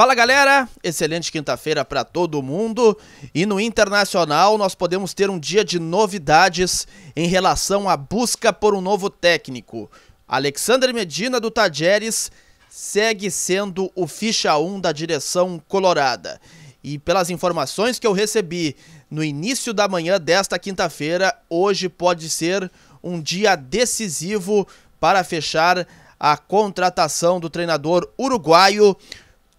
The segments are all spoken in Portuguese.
Fala galera, excelente quinta-feira para todo mundo. E no internacional nós podemos ter um dia de novidades em relação à busca por um novo técnico. Alexander Medina do Tajeres segue sendo o ficha 1 da direção colorada. E pelas informações que eu recebi no início da manhã desta quinta-feira, hoje pode ser um dia decisivo para fechar a contratação do treinador uruguaio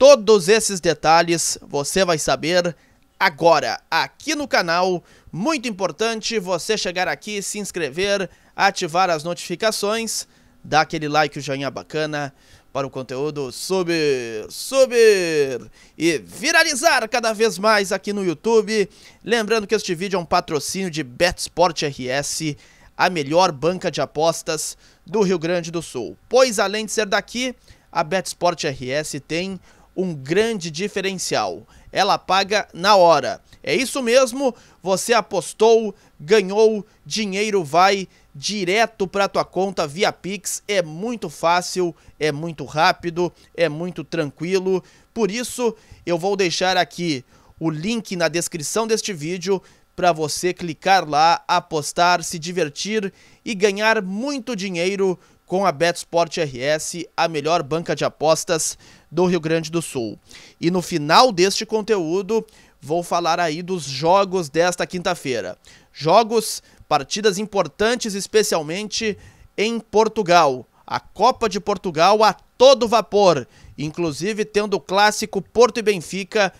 Todos esses detalhes você vai saber agora, aqui no canal. Muito importante você chegar aqui, se inscrever, ativar as notificações, dar aquele like, o joinha bacana para o conteúdo subir, subir e viralizar cada vez mais aqui no YouTube. Lembrando que este vídeo é um patrocínio de BetSport RS, a melhor banca de apostas do Rio Grande do Sul. Pois além de ser daqui, a BetSport RS tem um grande diferencial. Ela paga na hora. É isso mesmo, você apostou, ganhou, dinheiro vai direto para tua conta via Pix. É muito fácil, é muito rápido, é muito tranquilo. Por isso, eu vou deixar aqui o link na descrição deste vídeo para você clicar lá, apostar, se divertir e ganhar muito dinheiro com a BetSport RS, a melhor banca de apostas do Rio Grande do Sul. E no final deste conteúdo, vou falar aí dos jogos desta quinta-feira. Jogos, partidas importantes, especialmente em Portugal. A Copa de Portugal a todo vapor, inclusive tendo o clássico Porto e Benfica.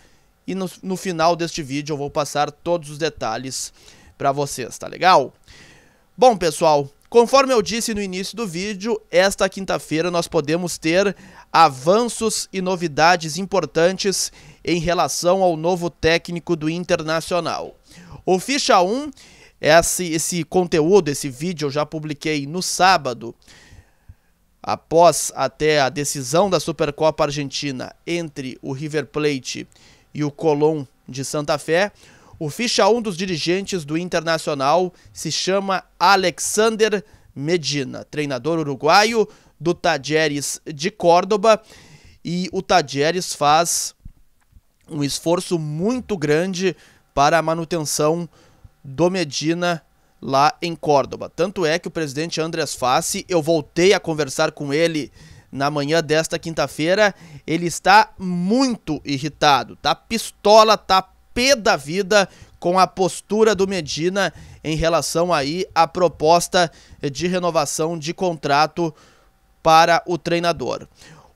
E no, no final deste vídeo eu vou passar todos os detalhes para vocês, tá legal? Bom, pessoal, Conforme eu disse no início do vídeo, esta quinta-feira nós podemos ter avanços e novidades importantes em relação ao novo técnico do Internacional. O Ficha 1, esse, esse conteúdo, esse vídeo eu já publiquei no sábado, após até a decisão da Supercopa Argentina entre o River Plate e o Colón de Santa Fé. O ficha 1 um dos dirigentes do Internacional se chama Alexander Medina, treinador uruguaio do Tajeres de Córdoba. E o Tajeres faz um esforço muito grande para a manutenção do Medina lá em Córdoba. Tanto é que o presidente Andrés Fassi, eu voltei a conversar com ele na manhã desta quinta-feira, ele está muito irritado, tá pistola, tá pé da vida com a postura do Medina em relação aí à proposta de renovação de contrato para o treinador.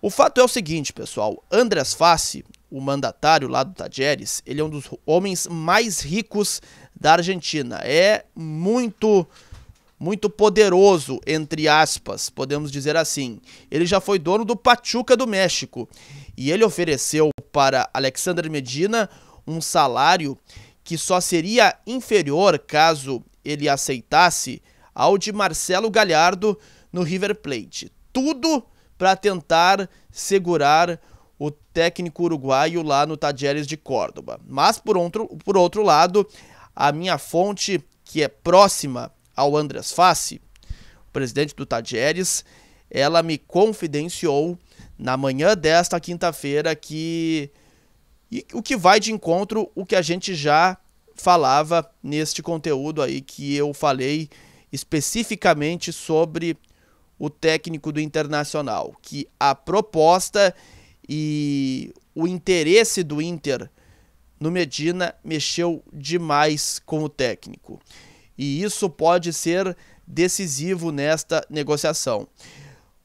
O fato é o seguinte, pessoal, Andrés Face, o mandatário lá do Tajeres, ele é um dos homens mais ricos da Argentina. É muito muito poderoso, entre aspas, podemos dizer assim. Ele já foi dono do Pachuca do México e ele ofereceu para Alexander Medina um salário que só seria inferior, caso ele aceitasse, ao de Marcelo Galhardo no River Plate. Tudo para tentar segurar o técnico uruguaio lá no Tajeres de Córdoba. Mas, por outro, por outro lado, a minha fonte, que é próxima ao Andrés Face, presidente do Tajeres, ela me confidenciou na manhã desta quinta-feira que e o que vai de encontro o que a gente já falava neste conteúdo aí que eu falei especificamente sobre o técnico do Internacional, que a proposta e o interesse do Inter no Medina mexeu demais com o técnico. E isso pode ser decisivo nesta negociação.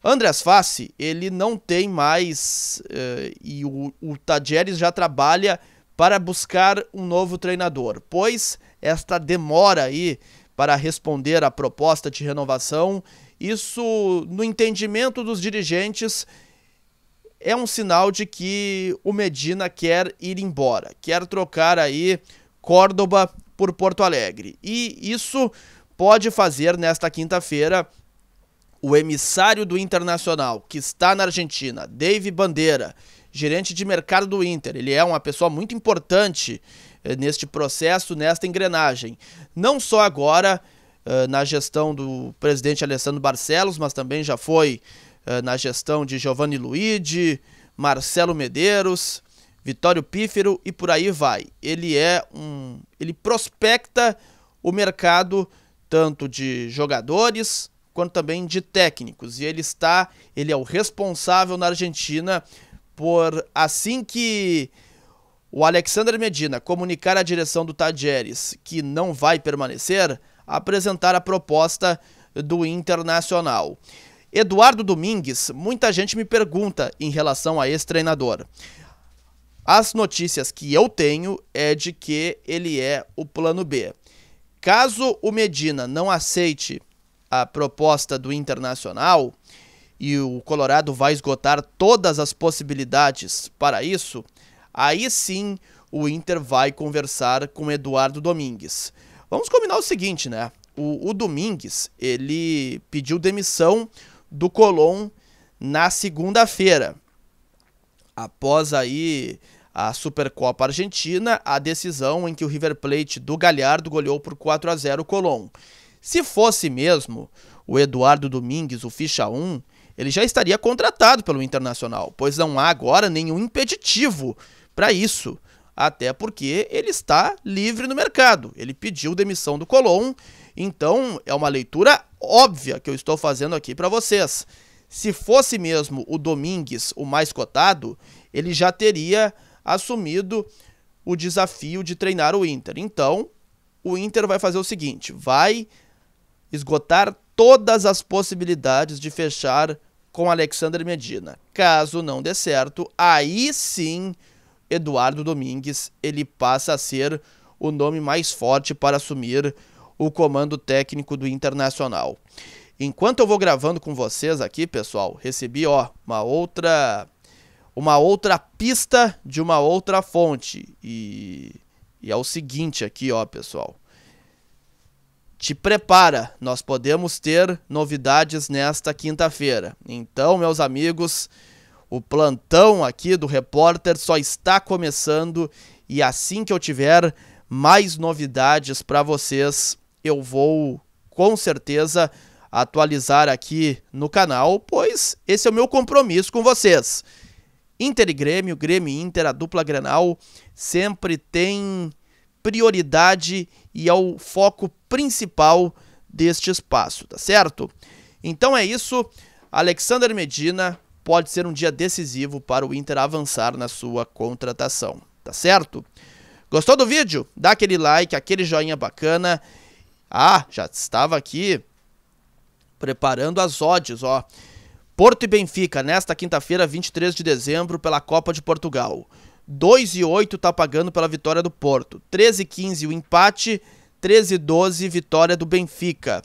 Andreas Fassi, ele não tem mais, uh, e o, o já trabalha para buscar um novo treinador, pois esta demora aí para responder à proposta de renovação, isso, no entendimento dos dirigentes, é um sinal de que o Medina quer ir embora, quer trocar aí Córdoba por Porto Alegre. E isso pode fazer nesta quinta-feira o emissário do Internacional, que está na Argentina, Dave Bandeira, gerente de mercado do Inter, ele é uma pessoa muito importante eh, neste processo, nesta engrenagem. Não só agora eh, na gestão do presidente Alessandro Barcelos, mas também já foi eh, na gestão de Giovanni Luigi, Marcelo Medeiros, Vitório Pífero e por aí vai. Ele é um, ele prospecta o mercado tanto de jogadores quanto também de técnicos. E ele está, ele é o responsável na Argentina por assim que o Alexander Medina comunicar à direção do Tajeres que não vai permanecer, apresentar a proposta do Internacional. Eduardo Domingues, muita gente me pergunta em relação a esse treinador. As notícias que eu tenho é de que ele é o plano B. Caso o Medina não aceite a proposta do Internacional e o Colorado vai esgotar todas as possibilidades para isso, aí sim o Inter vai conversar com Eduardo Domingues. Vamos combinar o seguinte, né? O, o Domingues, ele pediu demissão do Colom na segunda-feira. Após aí a Supercopa Argentina, a decisão em que o River Plate do Galhardo goleou por 4 a 0 o Colom. Se fosse mesmo o Eduardo Domingues, o ficha 1, ele já estaria contratado pelo Internacional, pois não há agora nenhum impeditivo para isso, até porque ele está livre no mercado. Ele pediu demissão do Colom, então é uma leitura óbvia que eu estou fazendo aqui para vocês. Se fosse mesmo o Domingues o mais cotado, ele já teria assumido o desafio de treinar o Inter. Então, o Inter vai fazer o seguinte: vai esgotar todas as possibilidades de fechar com Alexander Medina. Caso não dê certo, aí sim Eduardo Domingues ele passa a ser o nome mais forte para assumir o comando técnico do Internacional. Enquanto eu vou gravando com vocês aqui, pessoal, recebi ó uma outra uma outra pista de uma outra fonte e, e é o seguinte aqui, ó, pessoal te prepara. Nós podemos ter novidades nesta quinta-feira. Então, meus amigos, o plantão aqui do repórter só está começando e assim que eu tiver mais novidades para vocês, eu vou com certeza atualizar aqui no canal, pois esse é o meu compromisso com vocês. Inter e Grêmio, Grêmio e Inter, a dupla Grenal sempre tem prioridade e ao é foco principal deste espaço, tá certo? Então é isso. Alexander Medina pode ser um dia decisivo para o Inter avançar na sua contratação, tá certo? Gostou do vídeo? Dá aquele like, aquele joinha bacana. Ah, já estava aqui preparando as odds, ó. Porto e Benfica, nesta quinta-feira, 23 de dezembro, pela Copa de Portugal. 2,8 está pagando pela vitória do Porto. 13,15 o empate, 13,12 vitória do Benfica.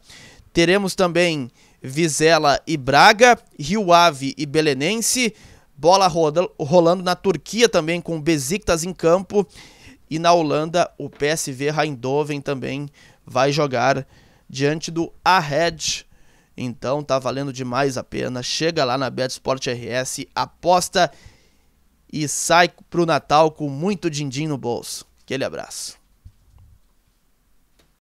Teremos também Vizela e Braga, Rio Ave e Belenense. Bola roda, rolando na Turquia também com o Besiktas em campo. E na Holanda, o PSV Eindhoven também vai jogar diante do Ahed. Então tá valendo demais a pena. Chega lá na Sport RS, aposta e sai pro Natal com muito din-din no bolso. Aquele abraço.